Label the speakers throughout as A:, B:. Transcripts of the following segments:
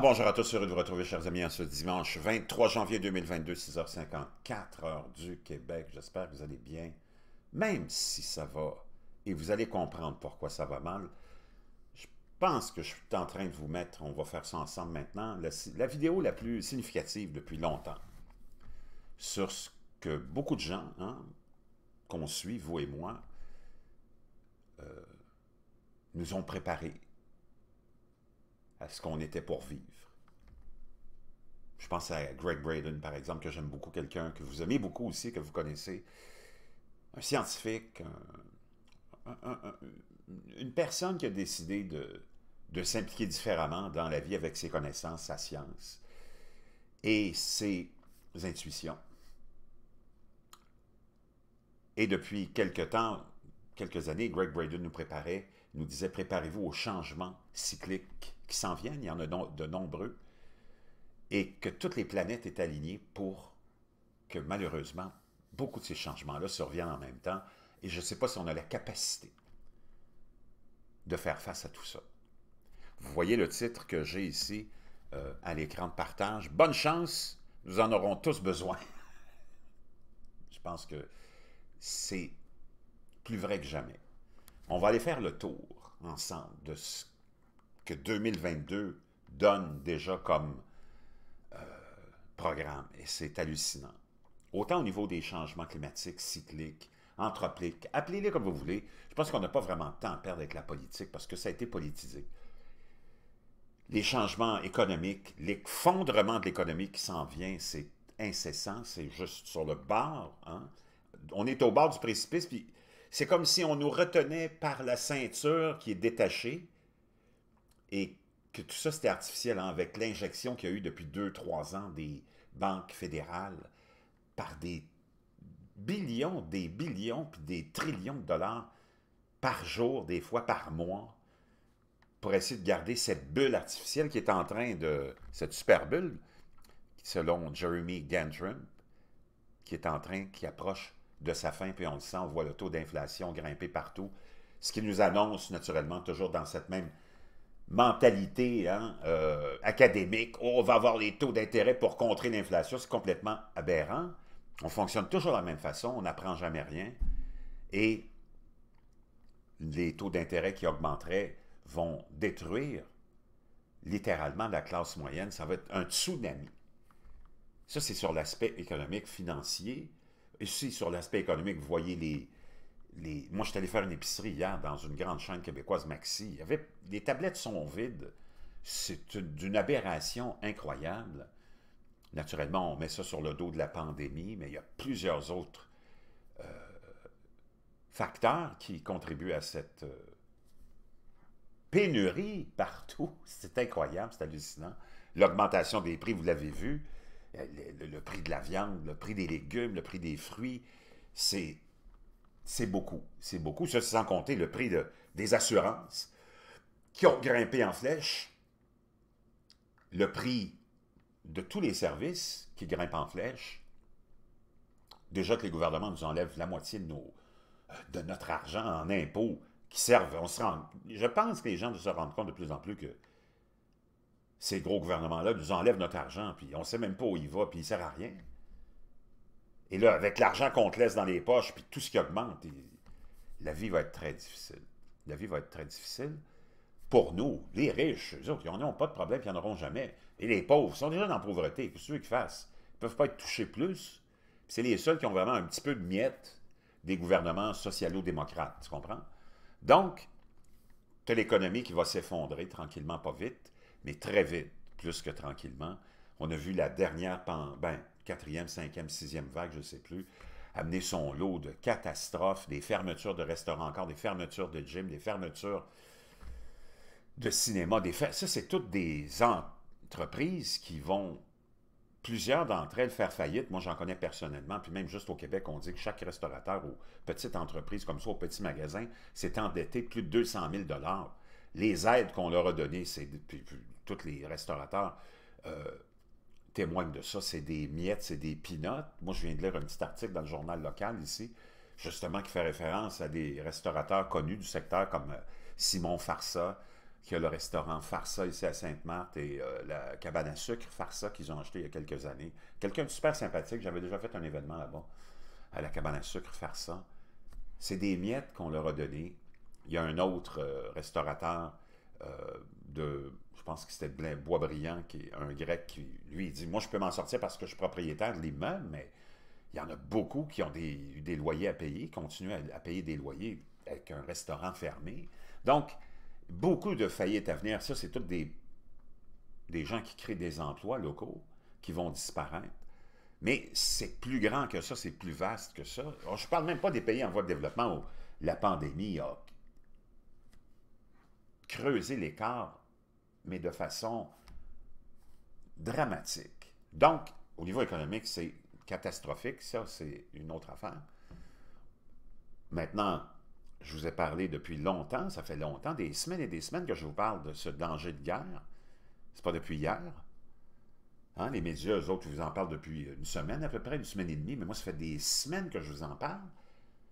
A: Ah, bonjour à tous, heureux de vous retrouver, chers amis, en ce dimanche 23 janvier 2022, 6h54, heure du Québec. J'espère que vous allez bien, même si ça va, et vous allez comprendre pourquoi ça va mal. Je pense que je suis en train de vous mettre, on va faire ça ensemble maintenant, la, vidéo la plus significative depuis longtemps sur ce que beaucoup de gens hein, qu'on suit, vous et moi, euh, nous ont préparé à ce qu'on était pour vivre. Je pense à Greg Braden, par exemple, que j'aime beaucoup, quelqu'un que vous aimez beaucoup aussi, que vous connaissez. Un scientifique, une personne qui a décidé de, de s'impliquer différemment dans la vie avec ses connaissances, sa science et ses intuitions. Et depuis quelques temps, quelques années, Greg Braden nous préparait, nous disait préparez-vous aux changements cycliques qui s'en viennent, il y en a de nombreux et que toutes les planètes étaient alignées pour que malheureusement, beaucoup de ces changements-là surviennent en même temps et je ne sais pas si on a la capacité de faire face à tout ça. Vous voyez le titre que j'ai ici euh, à l'écran de partage. Bonne chance, nous en aurons tous besoin. je pense que c'est plus vrai que jamais. On va aller faire le tour ensemble de ce que 2022 donne déjà comme programme. Et c'est hallucinant. Autant au niveau des changements climatiques, cycliques, anthropiques, appelez-les comme vous voulez. Je pense qu'on n'a pas vraiment de temps à perdre avec la politique parce que ça a été politisé. Les changements économiques, l'effondrement de l'économie qui s'en vient, c'est incessant, c'est juste sur le bord. Hein. On est au bord du précipice, puis c'est comme si on nous retenait par la ceinture qui est détachée et que tout ça, c'était artificiel hein, avec l'injection qu'il y a eu depuis deux, trois ans des, banque fédérale, par des billions, des billions, puis des trillions de dollars par jour, des fois par mois, pour essayer de garder cette bulle artificielle qui est en train de... cette super bulle, selon Jeremy Gantrum, qui est en train, qui approche de sa fin, puis on le sent, on voit le taux d'inflation grimper partout, ce qui nous annonce naturellement toujours dans cette même mentalité hein, euh, académique, oh, on va avoir les taux d'intérêt pour contrer l'inflation, c'est complètement aberrant. On fonctionne toujours de la même façon, on n'apprend jamais rien. Et les taux d'intérêt qui augmenteraient vont détruire littéralement la classe moyenne. Ça va être un tsunami. Ça, c'est sur l'aspect économique, financier. Ici, sur l'aspect économique, vous voyez les, moi, je suis allé faire une épicerie hier dans une grande chaîne québécoise, Maxi. Il avait... Les tablettes sont vides. C'est d'une aberration incroyable. Naturellement, on met ça sur le dos de la pandémie, mais il y a plusieurs autres euh, facteurs qui contribuent à cette euh, pénurie partout. C'est incroyable, c'est hallucinant. L'augmentation des prix, vous l'avez vu, euh, le prix de la viande, le prix des légumes, le prix des fruits, c'est c'est beaucoup, c'est beaucoup. sans compter le prix de, des assurances qui ont grimpé en flèche, le prix de tous les services qui grimpent en flèche. Déjà que les gouvernements nous enlèvent la moitié de, nos, de notre argent en impôts qui servent. On se je pense que les gens se rendent compte de plus en plus que ces gros gouvernements-là nous enlèvent notre argent, puis on ne sait même pas où il va, puis il ne sert à rien. Et là, avec l'argent qu'on te laisse dans les poches, puis tout ce qui augmente, la vie va être très difficile. La vie va être très difficile pour nous, les riches, eux autres, ils n'en ont pas de problème, ils n'en auront jamais. Et les pauvres ils sont déjà dans la pauvreté, qu'est-ce qu'ils fassent? Ils ne peuvent pas être touchés plus. C'est les seuls qui ont vraiment un petit peu de miettes des gouvernements socialo-démocrates, tu comprends? Donc, tu as l'économie qui va s'effondrer tranquillement, pas vite, mais très vite, plus que tranquillement. On a vu la dernière, ben, quatrième, cinquième, sixième vague, je ne sais plus, amener son lot de catastrophes, des fermetures de restaurants encore, des fermetures de gym, des fermetures de cinéma. Des ça, c'est toutes des entreprises qui vont, plusieurs d'entre elles, faire faillite. Moi, j'en connais personnellement. Puis même juste au Québec, on dit que chaque restaurateur ou petite entreprise comme ça, au petit magasin, s'est endetté de plus de 200 000 Les aides qu'on leur a données, c'est... toutes tous les restaurateurs... Euh, témoigne de ça. C'est des miettes, c'est des pinottes. Moi, je viens de lire un petit article dans le journal local ici, justement, qui fait référence à des restaurateurs connus du secteur comme euh, Simon Farsa, qui a le restaurant Farsa ici à Sainte-Marthe et euh, la cabane à sucre Farsa qu'ils ont acheté il y a quelques années. Quelqu'un de super sympathique. J'avais déjà fait un événement là-bas, à la cabane à sucre Farsa. C'est des miettes qu'on leur a données. Il y a un autre euh, restaurateur je pense que c'était Boisbriand, qui est un grec, qui lui dit, moi je peux m'en sortir parce que je suis propriétaire de l'immeuble, mais il y en a beaucoup qui ont des, des loyers à payer, continuent à, payer des loyers avec un restaurant fermé. Donc, beaucoup de faillites à venir. Ça, c'est toutes des, des gens qui créent des emplois locaux qui vont disparaître. Mais c'est plus grand que ça, c'est plus vaste que ça. je ne parle même pas des pays en voie de développement où la pandémie a creusé l'écart mais de façon dramatique. Donc, au niveau économique, c'est catastrophique, ça, c'est une autre affaire. Maintenant, je vous ai parlé depuis longtemps, ça fait longtemps, des semaines et des semaines que je vous parle de ce danger de guerre. C'est pas depuis hier. Hein, les médias, eux autres, vous en parlent depuis une semaine à peu près, une semaine et demie, mais moi, ça fait des semaines que je vous en parle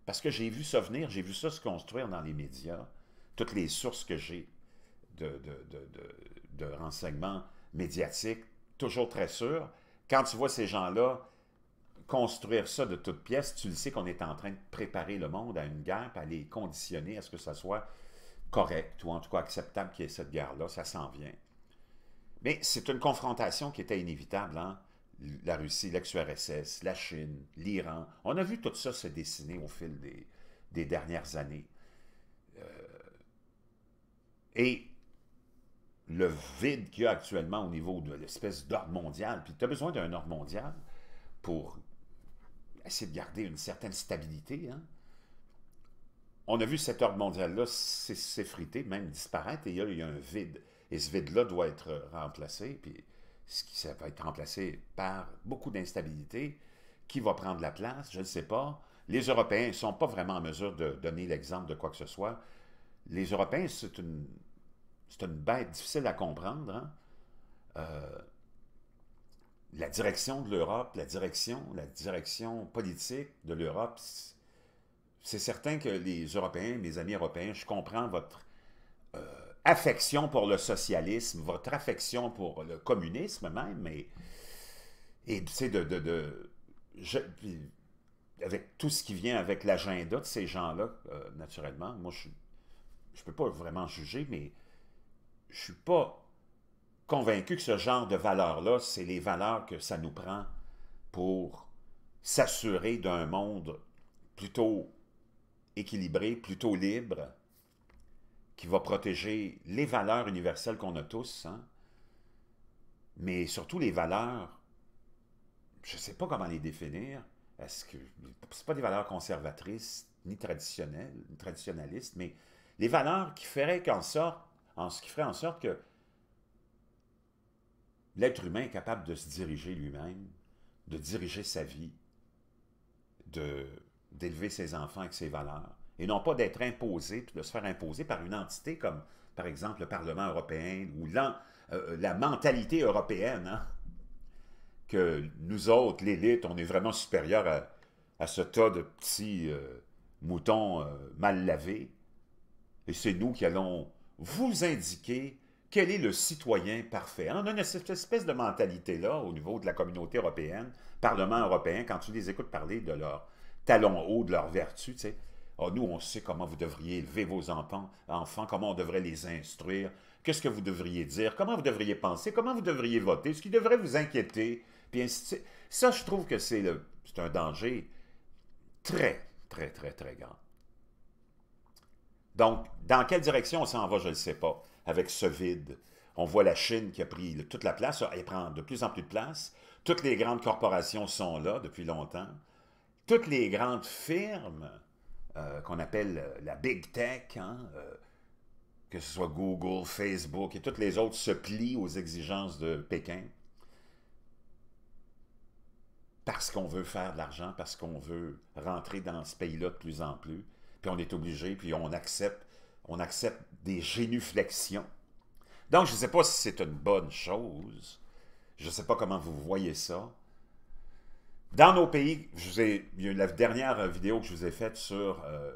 A: parce que j'ai vu ça venir, j'ai vu ça se construire dans les médias, toutes les sources que j'ai de, de, renseignements médiatiques, toujours très sûr. Quand tu vois ces gens-là construire ça de toutes pièces, tu le sais qu'on est en train de préparer le monde à une guerre, à les conditionner à ce que ça soit correct ou en tout cas acceptable qu'il y ait cette guerre-là, ça s'en vient. Mais c'est une confrontation qui était inévitable. Hein. La Russie, l'ex-URSS, la Chine, l'Iran. On a vu tout ça se dessiner au fil des, dernières années. Euh, et le vide qu'il y a actuellement au niveau de l'espèce d'ordre mondial, puis tu as besoin d'un ordre mondial pour essayer de garder une certaine stabilité. Hein. On a vu cet ordre mondial-là s'effriter, même disparaître, et il y, a un vide. Et ce vide-là doit être remplacé, puis ce qui, ça va être remplacé par beaucoup d'instabilité. Qui va prendre la place? Je ne sais pas. Les Européens ne sont pas vraiment en mesure de donner l'exemple de quoi que ce soit. Les Européens, c'est une c'est une bête difficile à comprendre. Hein. Euh, la direction de l'Europe, la direction, la direction politique de l'Europe, c'est certain que les Européens, mes amis européens, je comprends votre euh, affection pour le socialisme, votre affection pour le communisme même, mais et tu sais, de, avec tout ce qui vient avec l'agenda de ces gens-là, euh, naturellement, moi je ne peux pas vraiment juger, mais je suis pas convaincu que ce genre de valeurs-là, c'est les valeurs que ça nous prend pour s'assurer d'un monde plutôt équilibré, plutôt libre, qui va protéger les valeurs universelles qu'on a tous, hein. mais surtout les valeurs, je ne sais pas comment les définir, est-ce que sont pas des valeurs conservatrices ni traditionnelles, ni traditionnalistes, mais les valeurs qui feraient qu'en sorte en ce qui ferait en sorte que l'être humain est capable de se diriger lui-même, de diriger sa vie, d'élever ses enfants avec ses valeurs, et non pas d'être imposé, de se faire imposer par une entité comme, par exemple, le Parlement européen ou euh, euh, la mentalité européenne, hein, que nous autres, l'élite, on est vraiment supérieur à, ce tas de petits euh, moutons mal lavés, et c'est nous qui allons vous indiquer quel est le citoyen parfait. On a cette espèce de mentalité-là au niveau de la communauté européenne, Parlement européen, quand tu les écoutes parler de leur talon haut, de leur vertu. tu ah, nous, on sait comment vous devriez élever vos enfants, enfants comment on devrait les instruire, qu'est-ce que vous devriez dire, comment vous devriez penser, comment vous devriez voter, ce qui devrait vous inquiéter, puis ainsi Ça, je trouve que c'est un danger très, très, très, très grand. Donc, dans quelle direction on s'en va, je ne sais pas, avec ce vide. On voit la Chine qui a pris toute la place, elle prend de plus en plus de place. Toutes les grandes corporations sont là depuis longtemps. Toutes les grandes firmes euh, qu'on appelle euh, la Big Tech, hein, euh, que ce soit Google, Facebook et toutes les autres, se plient aux exigences de Pékin parce qu'on veut faire de l'argent, parce qu'on veut rentrer dans ce pays-là de plus en plus puis on est obligé, puis on accepte, on accepte des génuflexions. Donc, je ne sais pas si c'est une bonne chose. Je ne sais pas comment vous voyez ça. Dans nos pays, la dernière vidéo que je vous ai faite sur euh,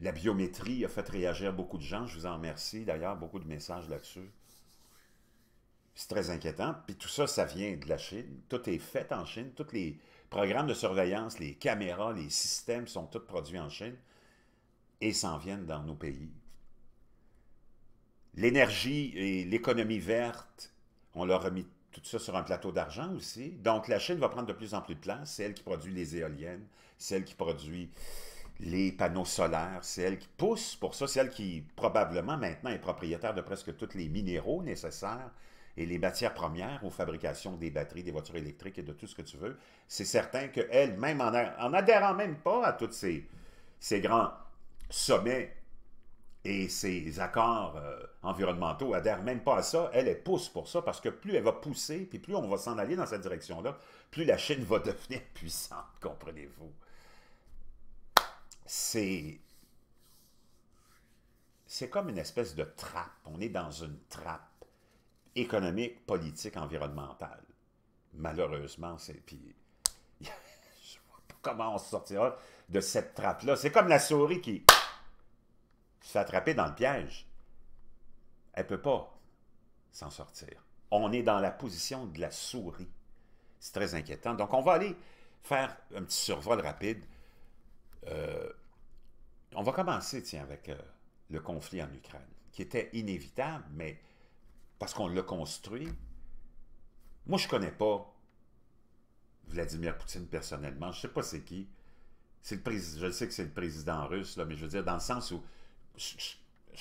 A: la biométrie a fait réagir beaucoup de gens. Je vous en remercie. D'ailleurs, beaucoup de messages là-dessus. C'est très inquiétant. Puis tout ça, ça vient de la Chine. Tout est fait en Chine. Tous les programmes de surveillance, les caméras, les systèmes sont tous produits en Chine et s'en viennent dans nos pays. L'énergie et l'économie verte, on leur a mis tout ça sur un plateau d'argent aussi. Donc la Chine va prendre de plus en plus de place. C'est elle qui produit les éoliennes, c'est elle qui produit les panneaux solaires, c'est elle qui pousse pour ça, c'est elle qui probablement maintenant est propriétaire de presque tous les minéraux nécessaires et les matières premières aux fabrications des batteries, des voitures électriques et de tout ce que tu veux. C'est certain qu'elle, même en, en adhérant même pas à toutes ces, ces grands Sommet et ses accords euh, environnementaux adhèrent même pas à ça. Elle, est pousse pour ça parce que plus elle va pousser, puis plus on va s'en aller dans cette direction-là, plus la Chine va devenir puissante, comprenez-vous. C'est... C'est comme une espèce de trappe. On est dans une trappe économique, politique, environnementale. Malheureusement, c'est... Puis comment on se sortira de cette trappe-là. C'est comme la souris qui, s'est attrapée dans le piège. Elle ne peut pas s'en sortir. On est dans la position de la souris. C'est très inquiétant. Donc, on va aller faire un petit survol rapide. Euh, on va commencer, tiens, avec euh, le conflit en Ukraine, qui était inévitable, mais parce qu'on l'a construit. Moi, je ne connais pas Vladimir Poutine personnellement. Je ne sais pas c'est qui. Le je sais que c'est le président russe, là, mais je veux dire, dans le sens où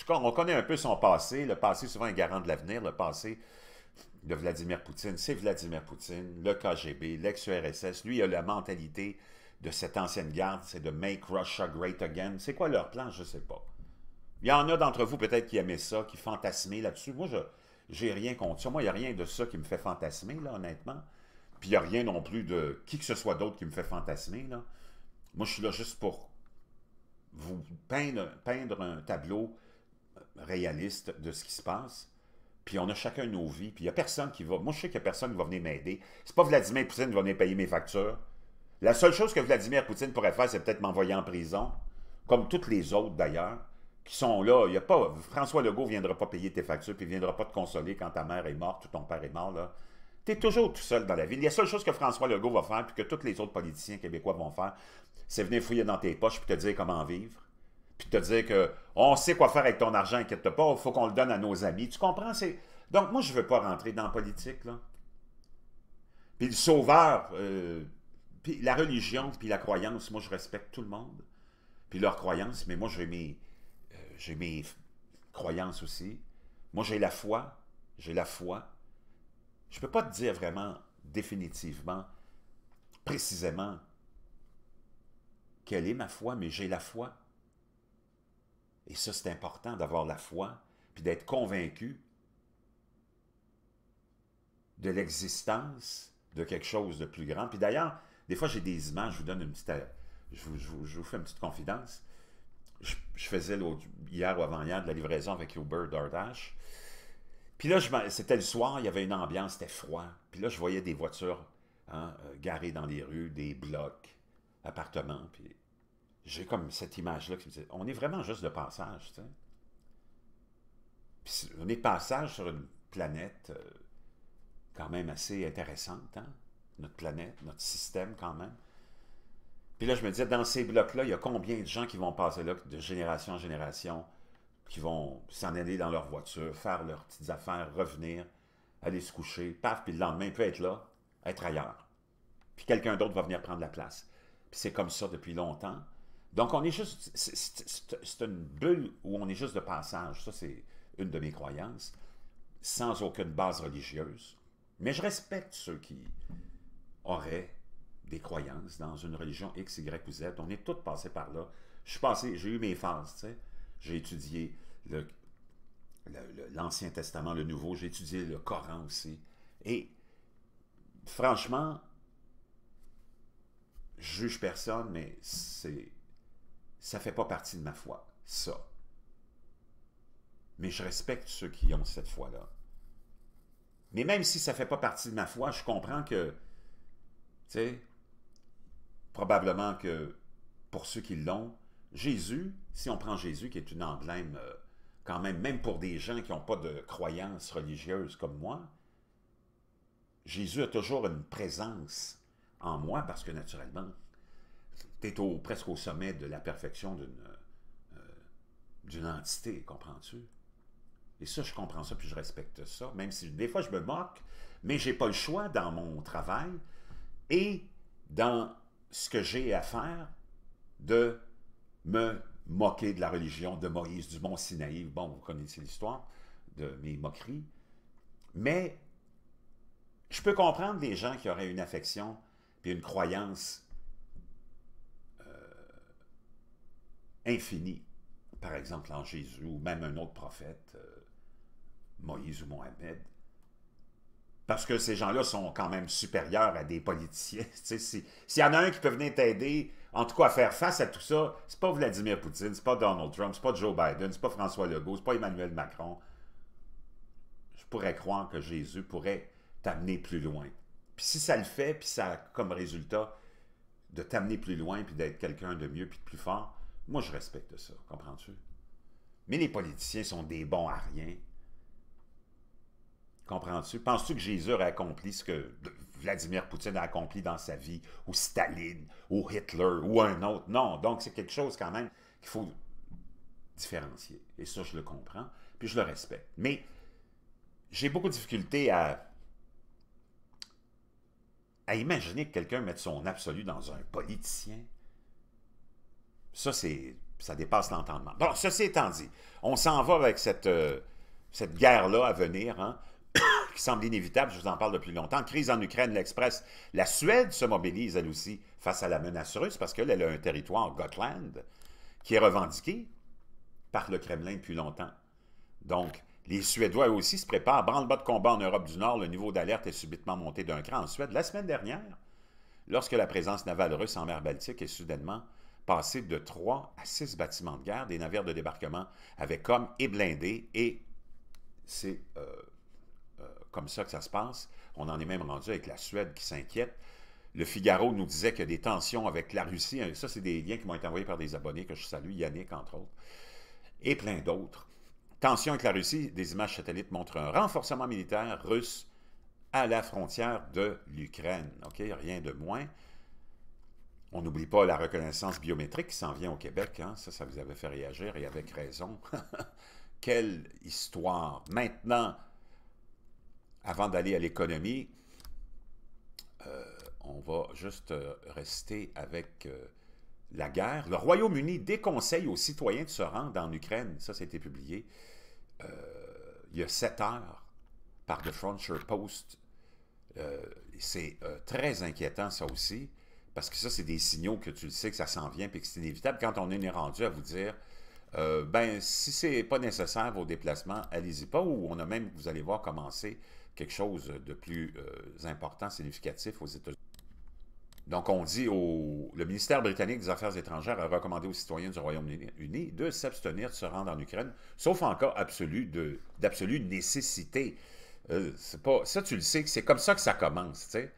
A: on connaît un peu son passé. Le passé, souvent, est garant de l'avenir. Le passé de Vladimir Poutine, c'est Vladimir Poutine, le KGB, l'ex-URSS. Lui, il a la mentalité de cette ancienne garde, c'est de « make Russia great again ». C'est quoi leur plan? Je ne sais pas. Il y en a d'entre vous peut-être qui aimaient ça, qui fantasmaient là-dessus. Moi, je j'ai rien contre ça. Moi, il n'y a rien de ça qui me fait fantasmer, là, honnêtement. Puis il n'y a rien non plus de qui que ce soit d'autre qui me fait fantasmer. Moi, je suis là juste pour vous peindre, un tableau réaliste de ce qui se passe. Puis on a chacun nos vies. Puis il n'y a personne qui va. Moi, je sais qu'il n'y a personne qui va venir m'aider. C'est pas Vladimir Poutine qui va venir payer mes factures. La seule chose que Vladimir Poutine pourrait faire, c'est peut-être m'envoyer en prison, comme toutes les autres d'ailleurs, qui sont là. Il y a pas. François Legault ne viendra pas payer tes factures, puis ne viendra pas te consoler quand ta mère est morte ou ton père est mort. Là tu es toujours tout seul dans la ville. La seule chose que François Legault va faire, puis que tous les autres politiciens québécois vont faire, c'est venir fouiller dans tes poches puis te dire comment vivre. Puis te dire que on sait quoi faire avec ton argent, inquiète pas, il faut qu'on le donne à nos amis. Tu comprends? Donc, moi, je ne veux pas rentrer dans la politique. Là. Puis le sauveur, euh, puis la religion, puis la croyance, moi, je respecte tout le monde. Puis leurs croyances, mais moi, j'ai mes, euh, mes croyances aussi. Moi, j'ai la foi. J'ai la foi je ne peux pas te dire vraiment définitivement, précisément, quelle est ma foi, mais j'ai la foi. Et ça, c'est important d'avoir la foi, puis d'être convaincu de l'existence de quelque chose de plus grand. Puis d'ailleurs, des fois, j'ai des images, je vous donne une petite... Euh, je vous, fais une petite confidence. Je, faisais hier ou avant-hier de la livraison avec Uber D'Ardash. Puis là, c'était le soir, il y avait une ambiance, c'était froid. Puis là, je voyais des voitures hein, euh, garées dans les rues, des blocs, appartements. Puis j'ai comme cette image-là qui me disait, on est vraiment juste de passage, tu sais. on est de passage sur une planète euh, quand même assez intéressante, hein? notre planète, notre système quand même. Puis là, je me disais, dans ces blocs-là, il y a combien de gens qui vont passer là de génération en génération, qui vont s'en aller dans leur voiture, faire leurs petites affaires, revenir, aller se coucher, paf, puis le lendemain, peut être là, être ailleurs. Puis quelqu'un d'autre va venir prendre la place. Puis c'est comme ça depuis longtemps. Donc on est juste, c'est une bulle où on est juste de passage, ça c'est une de mes croyances, sans aucune base religieuse. Mais je respecte ceux qui auraient des croyances dans une religion X, Y ou Z. On est tous passés par là. Je suis passé, j'ai eu mes phases, tu sais j'ai étudié l'Ancien Testament, le Nouveau, j'ai étudié le Coran aussi. Et franchement, je juge personne, mais c'est ça fait pas partie de ma foi, ça. Mais je respecte ceux qui ont cette foi-là. Mais même si ça ne fait pas partie de ma foi, je comprends que, tu sais, probablement que pour ceux qui l'ont, Jésus, si on prend Jésus, qui est une emblème euh, quand même, même pour des gens qui n'ont pas de croyances religieuse comme moi, Jésus a toujours une présence en moi parce que naturellement, tu es au, presque au sommet de la perfection euh, d'une entité, comprends-tu? Et ça, je comprends ça, puis je respecte ça, même si des fois je me moque, mais j'ai pas le choix dans mon travail et dans ce que j'ai à faire de me moquer de la religion de Moïse du Mont Sinaï. Bon, vous connaissez l'histoire de mes moqueries. Mais je peux comprendre des gens qui auraient une affection et une croyance euh, infinie, par exemple en Jésus ou même un autre prophète, euh, Moïse ou Mohamed. Parce que ces gens-là sont quand même supérieurs à des politiciens. S'il si y en a un qui peut venir t'aider en tout cas, faire face à tout ça, c'est pas Vladimir Poutine, c'est pas Donald Trump, c'est pas Joe Biden, c'est pas François Legault, c'est pas Emmanuel Macron. Je pourrais croire que Jésus pourrait t'amener plus loin. Puis si ça le fait, puis ça a comme résultat de t'amener plus loin, puis d'être quelqu'un de mieux, puis de plus fort, moi je respecte ça, comprends-tu? Mais les politiciens sont des bons à rien, Comprends-tu? Penses-tu que Jésus a accompli ce que Vladimir Poutine a accompli dans sa vie, ou Staline, ou Hitler, ou un autre? Non. Donc, c'est quelque chose quand même qu'il faut différencier. Et ça, je le comprends, puis je le respecte. Mais j'ai beaucoup de difficultés à, imaginer que quelqu'un mette son absolu dans un politicien. Ça, c'est ça dépasse l'entendement. Bon, ceci étant dit, on s'en va avec cette, euh, cette guerre-là à venir. Hein? qui semble inévitable, je vous en parle depuis longtemps, crise en Ukraine, l'Express. La Suède se mobilise, elle aussi, face à la menace russe, parce qu'elle a un territoire, Gotland, qui est revendiqué par le Kremlin depuis longtemps. Donc, les Suédois aussi se préparent. Branle-bas de combat en Europe du Nord, le niveau d'alerte est subitement monté d'un cran en Suède. La semaine dernière, lorsque la présence navale russe en mer Baltique est soudainement passée de trois à six bâtiments de guerre, des navires de débarquement avec comme et blindés, et c'est... Euh, comme ça que ça se passe. On en est même rendu avec la Suède qui s'inquiète. Le Figaro nous disait qu'il y a des tensions avec la Russie. Ça, c'est des liens qui m'ont été envoyés par des abonnés que je salue, Yannick, entre autres, et plein d'autres. Tensions avec la Russie, des images satellites montrent un renforcement militaire russe à la frontière de l'Ukraine. OK, rien de moins. On n'oublie pas la reconnaissance biométrique qui s'en vient au Québec. Hein. Ça, ça vous avait fait réagir et avec raison. Quelle histoire. Maintenant, avant d'aller à l'économie, euh, on va juste euh, rester avec euh, la guerre. Le Royaume-Uni déconseille aux citoyens de se rendre en Ukraine. Ça, ça a été publié il y a sept heures par The Frontier Post. c'est très inquiétant, ça aussi, parce que ça, c'est des signaux que tu le sais que ça s'en vient et que c'est inévitable. Quand on est rendu à vous dire euh, ben, si c'est pas nécessaire, vos déplacements, allez-y pas. Ou on a même, vous allez voir, commencer quelque chose de plus euh, important, significatif aux États-Unis. Donc, on dit au... Le ministère britannique des Affaires étrangères a recommandé aux citoyens du Royaume-Uni de s'abstenir de se rendre en Ukraine, sauf en cas d'absolue nécessité. Euh, pas... Ça, tu le sais, c'est comme ça que ça commence, tu sais.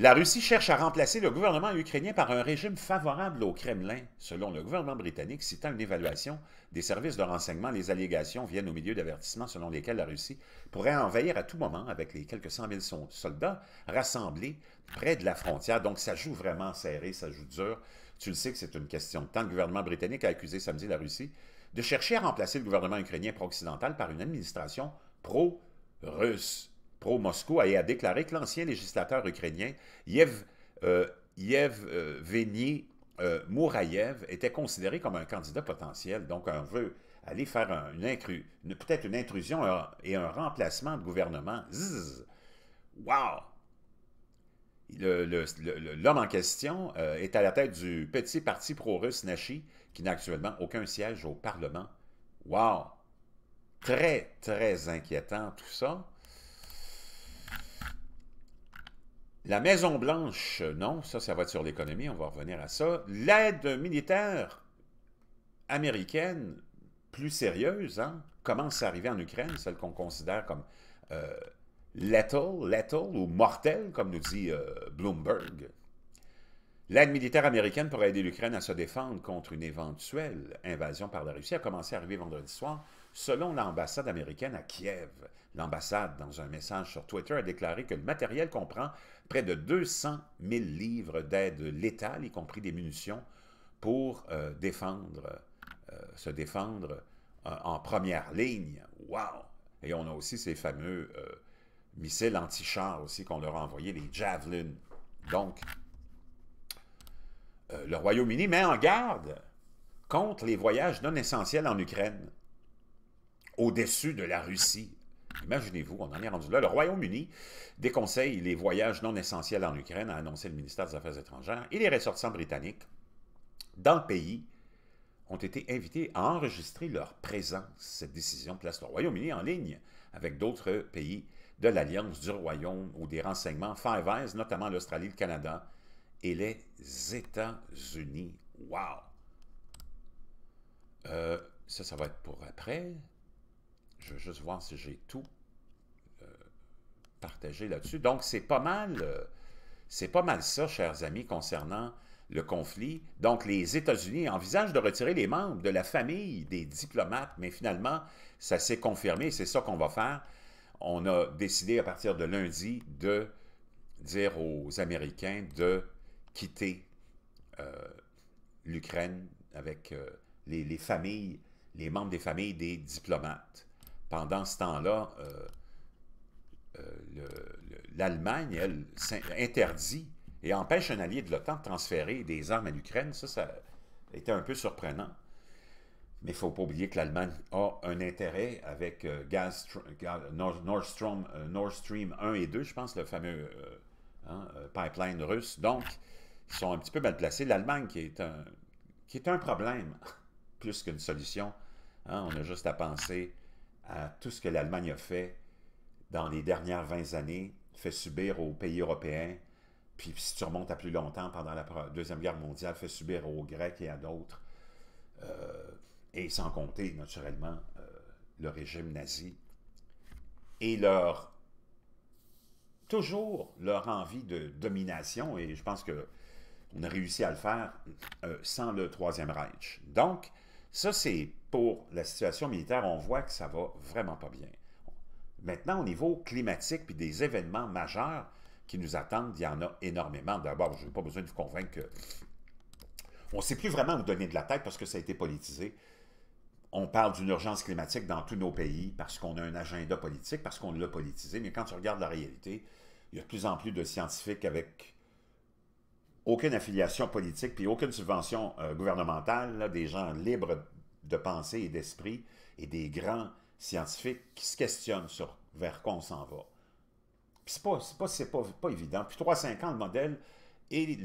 A: La Russie cherche à remplacer le gouvernement ukrainien par un régime favorable au Kremlin, selon le gouvernement britannique, citant une évaluation des services de renseignement. Les allégations viennent au milieu d'avertissements selon lesquels la Russie pourrait envahir à tout moment avec les quelques cent mille soldats rassemblés près de la frontière. Donc ça joue vraiment serré, ça joue dur. Tu le sais que c'est une question de temps. Le gouvernement britannique a accusé samedi la Russie de chercher à remplacer le gouvernement ukrainien pro-occidental par une administration pro-russe pro-Moscou a déclaré que l'ancien législateur ukrainien Yev, euh, Yev euh, euh, était considéré comme un candidat potentiel. Donc, on veut aller faire une, peut-être une intrusion et un remplacement de gouvernement. Wow! L'homme en question est à la tête du petit parti pro-russe Nashi, qui n'a actuellement aucun siège au Parlement. Wow! Très, très inquiétant tout ça. La Maison-Blanche, euh, non, ça, ça va être sur l'économie, on va revenir à ça. L'aide militaire américaine plus sérieuse hein, commence à arriver en Ukraine, celle qu'on considère comme euh, lethal, ou mortel, comme nous dit euh, Bloomberg. L'aide militaire américaine pour aider l'Ukraine à se défendre contre une éventuelle invasion par la Russie a commencé à arriver vendredi soir, selon l'ambassade américaine à Kiev. L'ambassade, dans un message sur Twitter, a déclaré que le matériel comprend près de 200 000 livres d'aide létale, y compris des munitions, pour euh, défendre, euh, se défendre euh, en première ligne. Wow! Et on a aussi ces fameux missiles anti-chars aussi qu'on leur a envoyés, les Javelins. Donc, le Royaume-Uni met en garde contre les voyages non essentiels en Ukraine, au-dessus de la Russie. Imaginez-vous, on en est rendu là. Le Royaume-Uni déconseille les voyages non essentiels en Ukraine, a annoncé le ministère des Affaires étrangères, et les ressortissants britanniques dans le pays ont été invités à enregistrer leur présence. Cette décision place le Royaume-Uni en ligne avec d'autres pays de l'Alliance du Royaume ou des renseignements Five Eyes, notamment l'Australie, le Canada et les États-Unis. Wow! Euh, ça, ça va être pour après. Je vais juste voir si j'ai tout euh, partagé là-dessus. Donc, c'est pas mal... Euh, c'est pas mal ça, chers amis, concernant le conflit. Donc, les États-Unis envisagent de retirer les membres de la famille des diplomates, mais finalement, ça s'est confirmé, c'est ça qu'on va faire. On a décidé à partir de lundi de dire aux Américains de quitter euh, l'Ukraine avec les familles, les membres des familles des diplomates pendant ce temps-là, euh, euh, l'Allemagne, elle, interdit et empêche un allié de l'OTAN de transférer des armes à l'Ukraine. Ça, ça a été un peu surprenant. Mais il ne faut pas oublier que l'Allemagne a un intérêt avec euh, Gaz, Nord, Stream, 1 et 2, je pense, le fameux hein, pipeline russe. Donc, ils sont un petit peu mal placés. L'Allemagne, qui, est un, qui est un problème, plus qu'une solution, hein. on a juste à penser à tout ce que l'Allemagne a fait dans les dernières 20 années, fait subir aux pays européens, puis si tu remontes à plus longtemps, pendant la Deuxième Guerre mondiale, fait subir aux Grecs et à d'autres, euh, et sans compter, naturellement, euh, le régime nazi, et leur toujours leur envie de domination, et je pense que on a réussi à le faire euh, sans le Troisième Reich. Donc, ça, c'est pour la situation militaire. On voit que ça va vraiment pas bien. Maintenant, au niveau climatique, puis des événements majeurs qui nous attendent, il y en a énormément. D'abord, je n'ai pas besoin de vous convaincre que... On ne sait plus vraiment où donner de la tête parce que ça a été politisé. On parle d'une urgence climatique dans tous nos pays parce qu'on a un agenda politique, parce qu'on l'a politisé. Mais quand tu regardes la réalité, il y a de plus en plus de scientifiques avec aucune affiliation politique, puis aucune subvention euh, gouvernementale, des gens libres de pensée et d'esprit, et des grands scientifiques qui se questionnent sur vers quoi on s'en va. Puis c'est pas, pas, pas, pas, évident. Puis ans le modèle et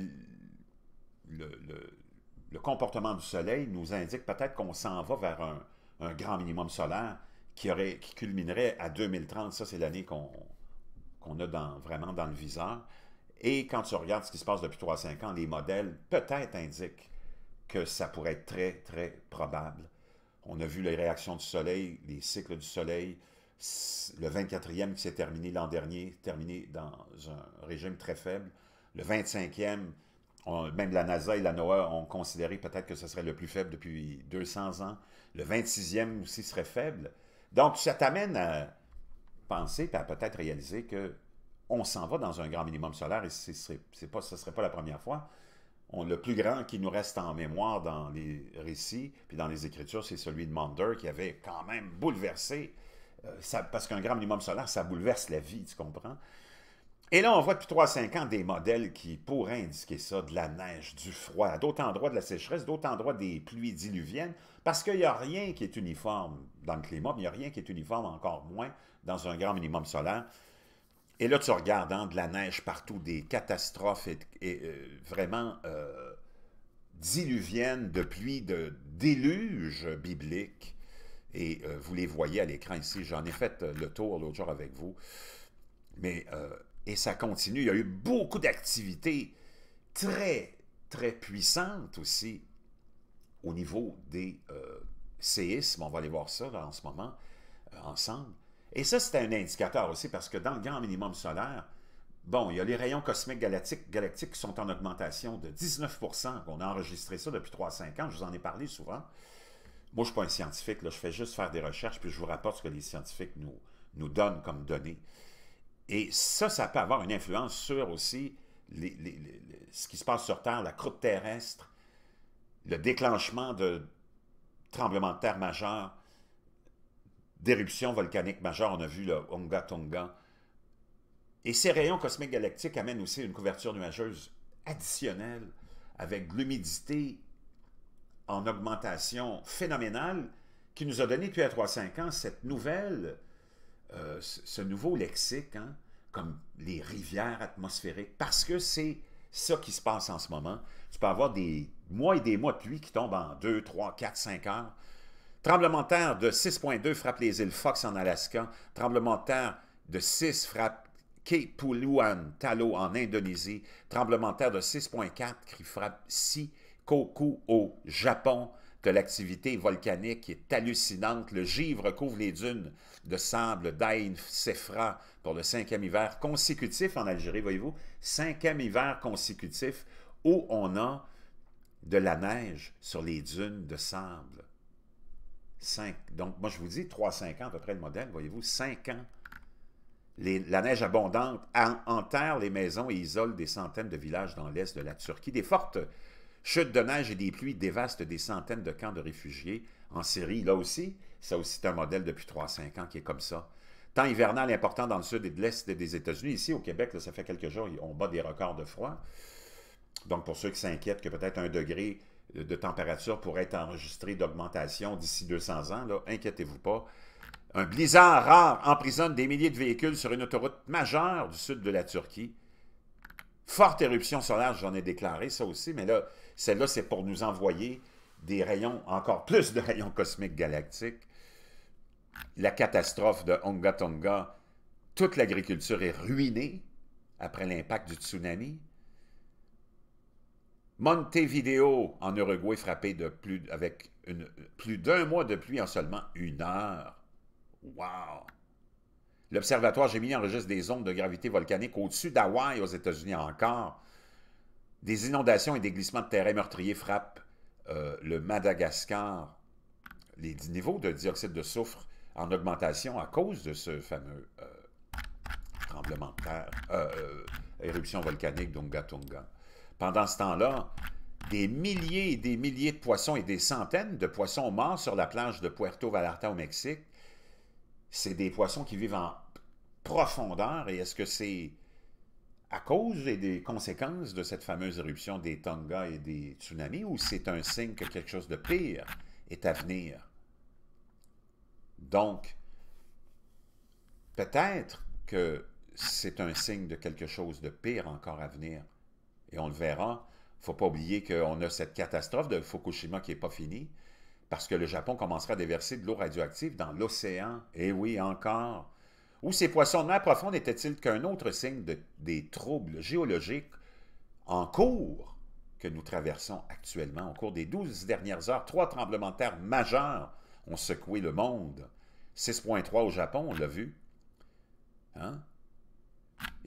A: le, comportement du soleil nous indique peut-être qu'on s'en va vers un, grand minimum solaire qui, qui culminerait à 2030. Ça, c'est l'année qu'on a dans, vraiment dans le viseur. Et quand tu regardes ce qui se passe depuis 3-5 ans, les modèles peut-être indiquent que ça pourrait être très, très probable. On a vu les réactions du soleil, les cycles du soleil, le 24e qui s'est terminé l'an dernier, terminé dans un régime très faible. Le 25e, même la NASA et la NOAA ont considéré peut-être que ce serait le plus faible depuis 200 ans. Le 26e aussi serait faible. Donc, ça t'amène à penser et à peut-être réaliser que on s'en va dans un grand minimum solaire et ce ne serait, pas, serait pas la première fois. le plus grand qui nous reste en mémoire dans les récits puis dans les écritures, c'est celui de Mander qui avait quand même bouleversé, euh, parce qu'un grand minimum solaire, ça bouleverse la vie, tu comprends? Et là, on voit depuis 3 cinq 5 ans des modèles qui pourraient indiquer ça, de la neige, du froid, à d'autres endroits de la sécheresse, d'autres endroits des pluies diluviennes, parce qu'il n'y a rien qui est uniforme dans le climat, mais il n'y a rien qui est uniforme encore moins dans un grand minimum solaire. Et là, tu regardes hein, de la neige partout, des catastrophes et, euh, vraiment euh, diluviennes de pluie, de déluge biblique. Et euh, vous les voyez à l'écran ici. J'en ai fait le tour l'autre jour avec vous. Mais, et ça continue. Il y a eu beaucoup d'activités très, très puissantes aussi au niveau des séismes. On va aller voir ça en ce moment ensemble. Et ça, c'est un indicateur aussi parce que dans le grand minimum solaire, bon, il y a les rayons cosmiques galactiques, qui sont en augmentation de 19 On a enregistré ça depuis 3-5 ans, je vous en ai parlé souvent. Moi, je ne suis pas un scientifique, je fais juste faire des recherches, puis je vous rapporte ce que les scientifiques nous, donnent comme données. Et ça, ça peut avoir une influence sur aussi ce qui se passe sur Terre, la croûte terrestre, le déclenchement de tremblements de terre majeurs, D'éruption volcanique majeure, On a vu le Onga Tonga. Et ces rayons cosmiques galactiques amènent aussi une couverture nuageuse additionnelle avec l'humidité en augmentation phénoménale qui nous a donné depuis à 3-5 ans cette nouvelle, euh, ce nouveau lexique, hein, comme les rivières atmosphériques, parce que c'est ça qui se passe en ce moment. Tu peux avoir des mois et des mois de pluie qui tombent en 2, 3, 4, 5 heures. Tremblement de terre de 6.2 frappe les îles Fox en Alaska. Tremblement de terre de 6 frappe Kepuluan, Talo en Indonésie. Tremblement de terre de 6.4 qui frappe Sikoku au Japon que l'activité volcanique est hallucinante. Le givre couvre les dunes de sable d'Ain Sefra pour le cinquième hiver consécutif en Algérie, voyez-vous. Cinquième hiver consécutif où on a de la neige sur les dunes de sable. Donc, moi, je vous dis 3-5 ans à peu près le modèle, voyez-vous, 5 ans. la neige abondante enterre les maisons et isole des centaines de villages dans l'est de la Turquie. Des fortes chutes de neige et des pluies dévastent des centaines de camps de réfugiés en Syrie. Là aussi, ça aussi, c'est un modèle depuis 3-5 ans qui est comme ça. Temps hivernal important dans le sud et de l'est des États-Unis. Ici, au Québec, ça fait quelques jours, on bat des records de froid. Donc, pour ceux qui s'inquiètent que peut-être un degré de température pourrait être enregistrée d'augmentation d'ici 200 ans. Inquiétez-vous pas. Un blizzard rare emprisonne des milliers de véhicules sur une autoroute majeure du sud de la Turquie. Forte éruption solaire, j'en ai déclaré ça aussi, mais là, celle-là, c'est pour nous envoyer des rayons, encore plus de rayons cosmiques galactiques. La catastrophe de Onga Tonga, toute l'agriculture est ruinée après l'impact du tsunami. Montevideo, en Uruguay, frappé de plus, avec plus d'un mois de pluie en seulement une heure. Wow! L'Observatoire Gemini enregistre des ondes de gravité volcanique au-dessus d'Hawaï, aux États-Unis encore. Des inondations et des glissements de terrain meurtriers frappent euh, le Madagascar. Les niveaux de dioxyde de soufre en augmentation à cause de ce fameux euh, tremblement de terre, euh, éruption volcanique d'Ungatunga. Pendant ce temps-là, des milliers et des milliers de poissons et des centaines de poissons morts sur la plage de Puerto Vallarta au Mexique, c'est des poissons qui vivent en profondeur. Et est-ce que c'est à cause et des conséquences de cette fameuse éruption des Tonga et des tsunamis ou c'est un signe que quelque chose de pire est à venir? Donc, peut-être que c'est un signe de quelque chose de pire encore à venir et on le verra, il ne faut pas oublier qu'on a cette catastrophe de Fukushima qui n'est pas finie, parce que le Japon commencera à déverser de l'eau radioactive dans l'océan. Et eh oui, encore. Ou ces poissons de mer profonde étaient-ils qu'un autre signe des troubles géologiques en cours que nous traversons actuellement? Au cours des douze dernières heures, trois tremblements de terre majeurs ont secoué le monde. 6.3 au Japon, on l'a vu. Hein?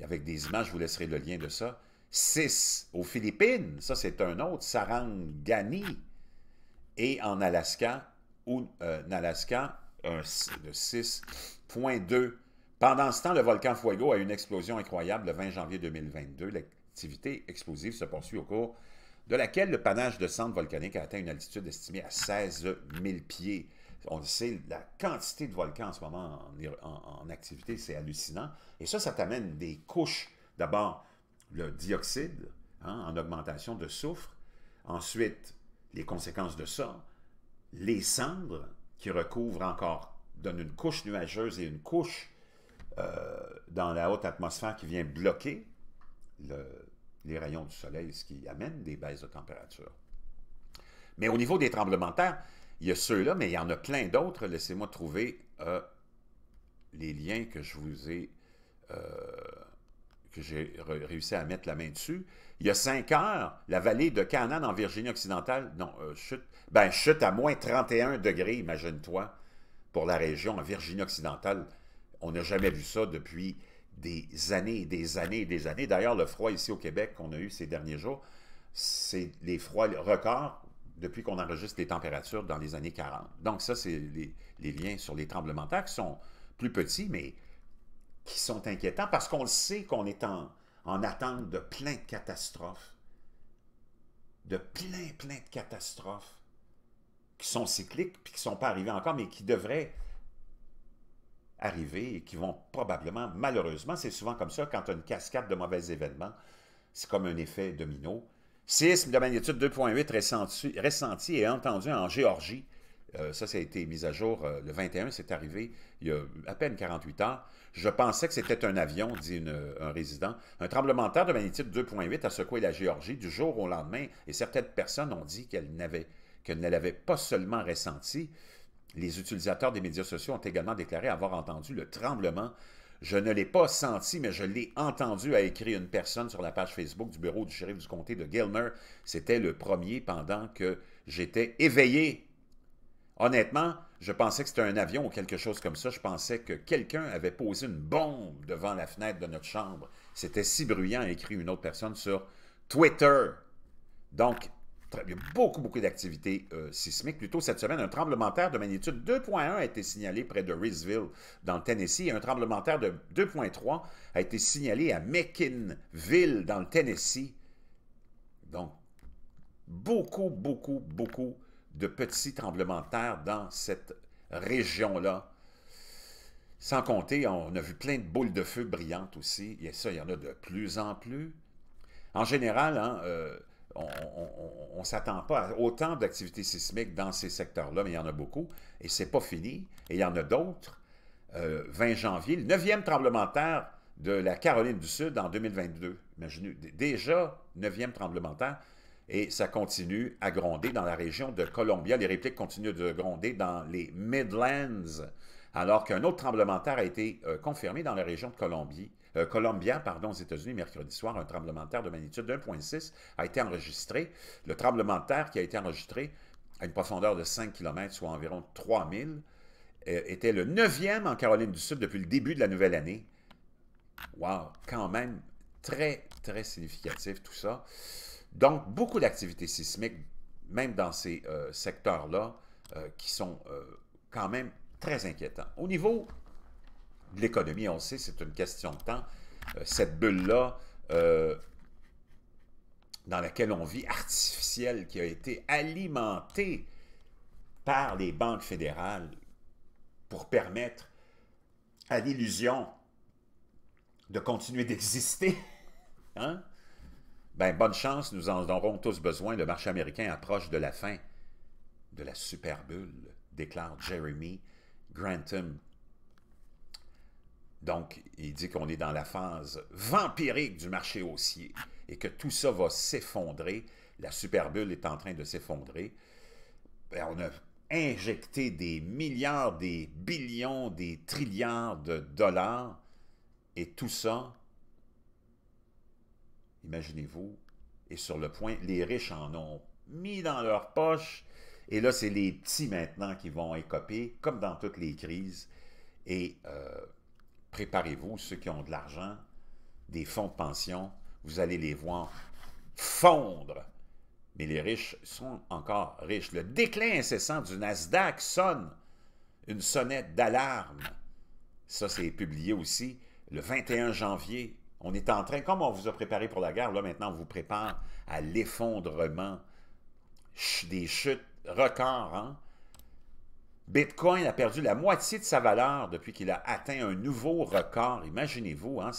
A: avec des images, je vous laisserai le lien de ça. 6 aux Philippines, ça c'est un autre, Sarangani, et en Alaska, ou euh, en Alaska, un, de 6.2. Pendant ce temps, le volcan Fuego a eu une explosion incroyable le 20 janvier 2022. L'activité explosive se poursuit au cours de laquelle le panache de cendres volcaniques a atteint une altitude estimée à 16 000 pieds. On sait, la quantité de volcans en ce moment en activité, c'est hallucinant. Et ça, ça t'amène des couches. D'abord, le dioxyde hein, en augmentation de soufre, ensuite les conséquences de ça, les cendres qui recouvrent encore, donnent une couche nuageuse et une couche euh, dans la haute atmosphère qui vient bloquer les rayons du soleil, ce qui amène des baisses de température. Mais au niveau des tremblements de terre, il y a ceux-là, mais il y en a plein d'autres. Laissez-moi trouver euh, les liens que je vous ai euh, j'ai réussi à mettre la main dessus. Il y a cinq heures, la vallée de Canaan en Virginie-Occidentale, non, euh, chute, ben, chute à moins 31 degrés, imagine-toi, pour la région en Virginie-Occidentale. On n'a jamais vu ça depuis des années, et des années, et des années. D'ailleurs, le froid ici au Québec qu'on a eu ces derniers jours, c'est les froids records depuis qu'on enregistre les températures dans les années 40. Donc ça, c'est les, liens sur les tremblements de qui sont plus petits, mais qui sont inquiétants parce qu'on le sait qu'on est en, en attente de plein de catastrophes, de plein, plein de catastrophes qui sont cycliques puis qui ne sont pas arrivées encore, mais qui devraient arriver et qui vont probablement, malheureusement, c'est souvent comme ça, quand tu as une cascade de mauvais événements, c'est comme un effet domino. Sisme de magnitude 2.8 ressenti, ressenti, et entendu en Géorgie. Euh, ça, ça a été mis à jour euh, le 21, c'est arrivé il y a à peine 48 heures. Je pensais que c'était un avion, dit un résident. Un tremblement de terre de magnitude 2.8 a secoué la Géorgie du jour au lendemain et certaines personnes ont dit qu'elles n'avaient ne l'avaient pas seulement ressenti, les utilisateurs des médias sociaux ont également déclaré avoir entendu le tremblement. Je ne l'ai pas senti, mais je l'ai entendu, a écrit une personne sur la page Facebook du bureau du shérif du comté de Gilmer. C'était le premier pendant que j'étais éveillé. Honnêtement, je pensais que c'était un avion ou quelque chose comme ça. Je pensais que quelqu'un avait posé une bombe devant la fenêtre de notre chambre. C'était si bruyant, a écrit une autre personne sur Twitter. Donc, il y a beaucoup, beaucoup d'activités euh, sismiques. Plutôt cette semaine, un tremblement de terre de magnitude 2.1 a été signalé près de Reeseville, dans le Tennessee, et un tremblement de terre de 2.3 a été signalé à Mekinville, dans le Tennessee. Donc, beaucoup, beaucoup, beaucoup de petits tremblements de terre dans cette région-là. Sans compter, on a vu plein de boules de feu brillantes aussi, et ça, il y en a de plus en plus. En général, hein, euh, on ne s'attend pas à autant d'activités sismiques dans ces secteurs-là, mais il y en a beaucoup, et c'est pas fini, et il y en a d'autres. 20 euh, janvier, le 9e tremblement de terre de la Caroline du Sud en 2022. Imaginez, déjà 9e tremblement de terre, et ça continue à gronder dans la région de Columbia. Les répliques continuent de gronder dans les Midlands, alors qu'un autre tremblement de terre a été euh, confirmé dans la région de Colombie, euh, pardon, aux États-Unis, mercredi soir. Un tremblement de terre de magnitude 1,6 a été enregistré. Le tremblement de terre qui a été enregistré à une profondeur de 5 km, soit environ 3000, euh, était le neuvième en Caroline du Sud depuis le début de la nouvelle année. Wow, quand même très, très significatif tout ça. Donc, beaucoup d'activités sismiques, même dans ces euh, secteurs-là, euh, qui sont euh, quand même très inquiétants. Au niveau de l'économie, on sait, c'est une question de temps. cette bulle-là, dans laquelle on vit, artificielle, qui a été alimentée par les banques fédérales pour permettre à l'illusion de continuer d'exister, hein? Ben, bonne chance, nous en aurons tous besoin. Le marché américain approche de la fin de la bulle », déclare Jeremy Grantham. Donc, il dit qu'on est dans la phase vampirique du marché haussier et que tout ça va s'effondrer. La bulle est en train de s'effondrer. Ben, on a injecté des milliards, des billions, des trilliards de dollars et tout ça Imaginez-vous. Et sur le point, les riches en ont mis dans leur poche. Et là, c'est les petits maintenant qui vont écoper, comme dans toutes les crises. Et euh, préparez-vous, ceux qui ont de l'argent, des fonds de pension, vous allez les voir fondre. Mais les riches sont encore riches. Le déclin incessant du Nasdaq sonne une sonnette d'alarme. Ça, c'est publié aussi le 21 janvier on est en train, comme on vous a préparé pour la guerre, là maintenant on vous prépare à l'effondrement des chutes records. Hein. Bitcoin a perdu la moitié de sa valeur depuis qu'il a atteint un nouveau record. Imaginez-vous, hein,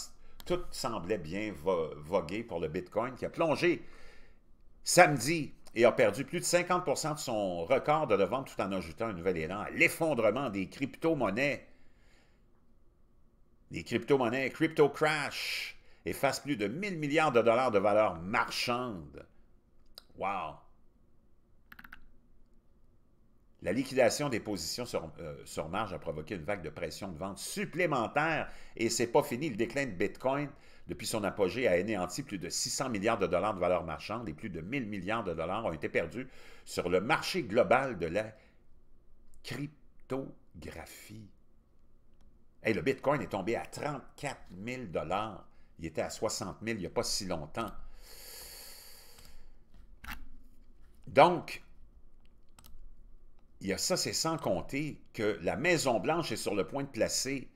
A: tout semblait bien voguer pour le Bitcoin qui a plongé samedi et a perdu plus de 50 de son record de novembre tout en ajoutant un nouvel élan l'effondrement des crypto-monnaies. Des crypto-monnaies, crypto-crash, et fasse plus de 1000 milliards de dollars de valeur marchande. Wow! La liquidation des positions euh, sur, marge a provoqué une vague de pression de vente supplémentaire et c'est pas fini. Le déclin de Bitcoin depuis son apogée a anéanti plus de 600 milliards de dollars de valeur marchande et plus de 1000 milliards de dollars ont été perdus sur le marché global de la cryptographie. Et le Bitcoin est tombé à 34 000 dollars. Il était à 60 000 il n'y a pas si longtemps. Donc, il y a ça, c'est sans compter que la Maison-Blanche est sur le point de placer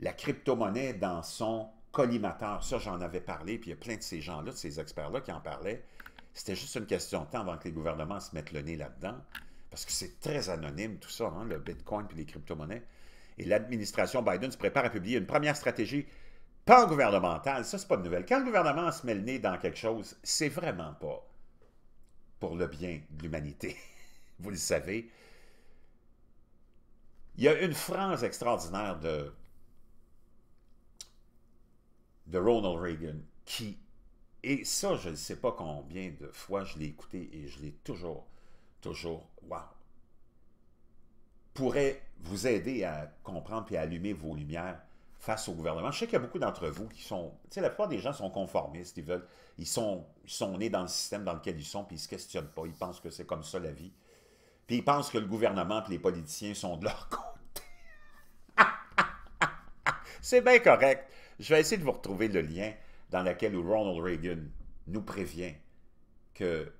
A: la crypto-monnaie dans son collimateur. Ça, j'en avais parlé, puis il y a plein de ces gens-là, de ces experts-là qui en parlaient. C'était juste une question de temps avant que les gouvernements se mettent le nez là-dedans, parce que c'est très anonyme tout ça, hein, le Bitcoin puis les crypto-monnaies. Et l'administration Biden se prépare à publier une première stratégie pas en gouvernemental, ça, c'est pas de nouvelle. Quand le gouvernement se met le nez dans quelque chose, c'est vraiment pas pour le bien de l'humanité. Vous le savez. Il y a une phrase extraordinaire de, de Ronald Reagan qui, et ça, je ne sais pas combien de fois je l'ai écouté et je l'ai toujours, toujours, wow, pourrait vous aider à comprendre et à allumer vos lumières face au gouvernement. Je sais qu'il y a beaucoup d'entre vous qui sont, tu sais, la plupart des gens sont conformistes, ils veulent, ils sont, ils sont nés dans le système dans lequel ils sont, puis ils ne se questionnent pas, ils pensent que c'est comme ça la vie. Puis ils pensent que le gouvernement et les politiciens sont de leur côté. c'est bien correct. Je vais essayer de vous retrouver le lien dans lequel Ronald Reagan nous prévient que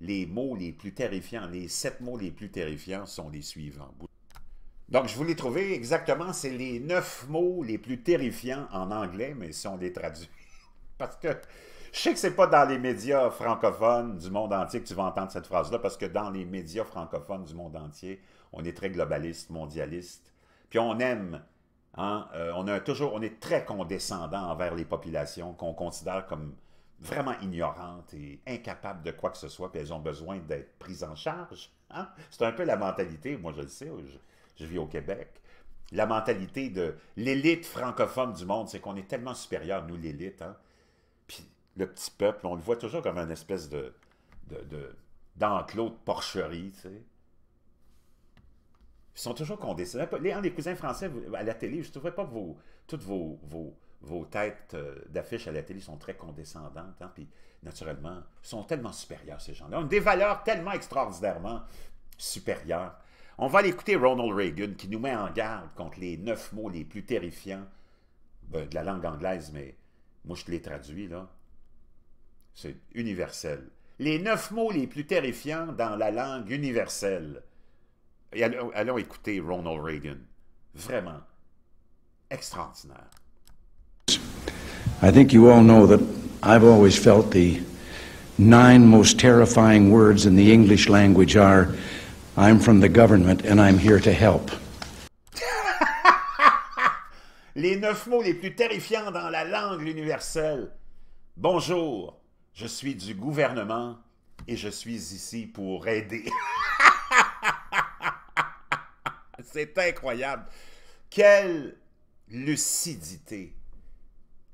A: les mots les plus terrifiants, les sept mots les plus terrifiants sont les suivants. Donc, je voulais trouver exactement, c'est les neuf mots les plus terrifiants en anglais, mais si on les traduit. Parce que je sais que c'est pas dans les médias francophones du monde entier que tu vas entendre cette phrase-là, parce que dans les médias francophones du monde entier, on est très globaliste, mondialiste, puis on aime, hein, euh, on, a toujours, on est très condescendant envers les populations qu'on considère comme vraiment ignorantes et incapables de quoi que ce soit, puis elles ont besoin d'être prises en charge. Hein. C'est un peu la mentalité, moi je le sais, je vis au Québec, la mentalité de l'élite francophone du monde, c'est qu'on est tellement supérieur, nous, l'élite. Hein. Puis le petit peuple, on le voit toujours comme une espèce de d'enclos de, porcherie, tu sais. Ils sont toujours condescendants. Les, les cousins français, à la télé, je ne trouvais pas que toutes vos, vos, têtes euh, d'affiche à la télé sont très condescendantes. Hein? Puis, naturellement, sont tellement supérieurs, ces gens-là. Ont des valeurs tellement extraordinairement supérieures. On va aller écouter Ronald Reagan qui nous met en garde contre les neuf mots les plus terrifiants de la langue anglaise, mais moi je te les traduis là. C'est universel. Les neuf mots les plus terrifiants dans la langue universelle. Et allons, écouter Ronald Reagan. Vraiment extraordinaire. I words in the English language I'm from the government and I'm here to help. les neuf mots les plus terrifiants dans la langue universelle. Bonjour, je suis du gouvernement et je suis ici pour aider. C'est incroyable. Quelle lucidité.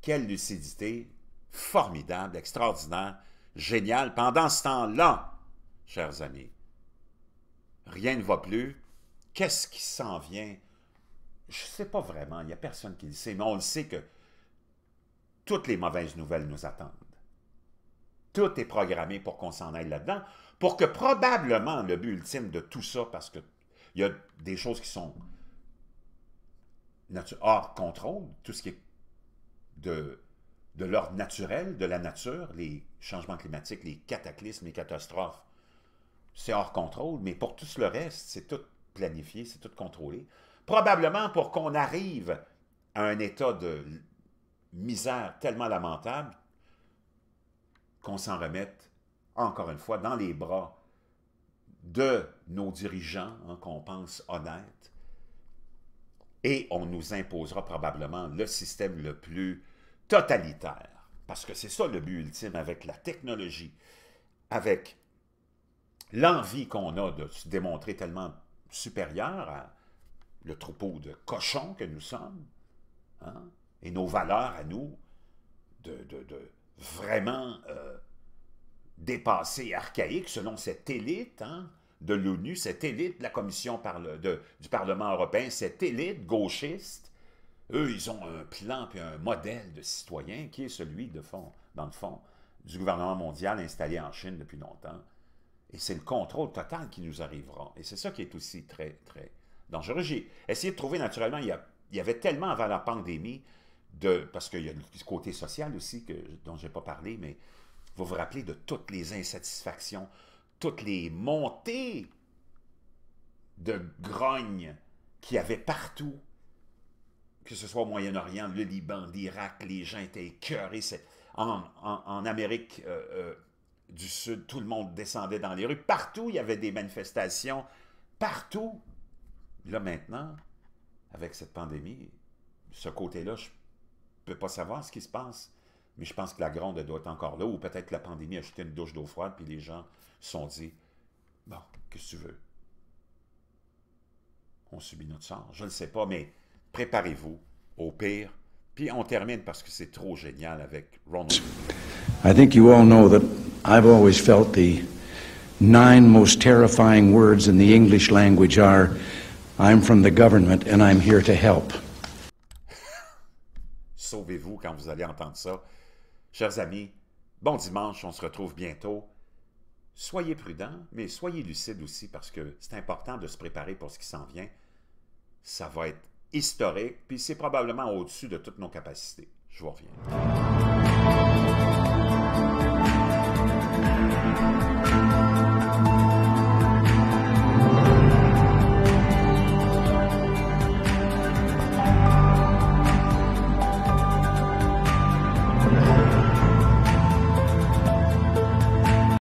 A: Quelle lucidité. Formidable, extraordinaire, géniale. Pendant ce temps-là, chers amis, rien ne va plus, qu'est-ce qui s'en vient? Je ne sais pas vraiment, il n'y a personne qui le sait, mais on le sait que toutes les mauvaises nouvelles nous attendent. Tout est programmé pour qu'on s'en aille là-dedans, pour que probablement le but ultime de tout ça, parce qu'il y a des choses qui sont hors contrôle, tout ce qui est de, de l'ordre naturel, de la nature, les changements climatiques, les cataclysmes, les catastrophes, c'est hors contrôle, mais pour tout le reste, c'est tout planifié, c'est tout contrôlé. Probablement pour qu'on arrive à un état de misère tellement lamentable qu'on s'en remette, encore une fois, dans les bras de nos dirigeants, hein, qu'on pense honnêtes, et on nous imposera probablement le système le plus totalitaire, parce que c'est ça le but ultime avec la technologie, avec l'envie qu'on a de se démontrer tellement supérieur à le troupeau de cochons que nous sommes, hein, et nos valeurs à nous, de, de, vraiment euh, dépasser, archaïque, selon cette élite hein, de l'ONU, cette élite de la Commission du Parlement européen, cette élite gauchiste, eux, ils ont un plan et un modèle de citoyen qui est celui, de fond, dans le fond, du gouvernement mondial installé en Chine depuis longtemps, et c'est le contrôle total qui nous arrivera. Et c'est ça qui est aussi très, très dangereux. J'ai essayé de trouver, naturellement, il y, avait tellement avant la pandémie, de, parce qu'il y a le côté social aussi que, dont je n'ai pas parlé, mais vous vous rappelez de toutes les insatisfactions, toutes les montées de grogne qu'il y avait partout, que ce soit au Moyen-Orient, le Liban, l'Irak, les gens étaient écœurés. En, Amérique euh, euh du Sud, tout le monde descendait dans les rues. Partout, il y avait des manifestations. Partout. Là, maintenant, avec cette pandémie, ce côté-là, je ne peux pas savoir ce qui se passe. Mais je pense que la gronde doit être encore là, ou peut-être que la pandémie a jeté une douche d'eau froide, puis les gens se sont dit Bon, qu'est-ce que tu veux On subit notre sort. Je ne sais pas, mais préparez-vous au pire. Puis on termine parce que c'est trop génial avec Ronald. I think you I've always felt the nine most terrifying words in the English language are I'm from the government and I'm here to help. Sauvez-vous quand vous allez entendre ça. Chers amis, bon dimanche, on se retrouve bientôt. Soyez prudents, mais soyez lucides aussi parce que c'est important de se préparer pour ce qui s'en vient. Ça va être historique, puis c'est probablement au-dessus de toutes nos capacités. Je vous reviens. Thank you.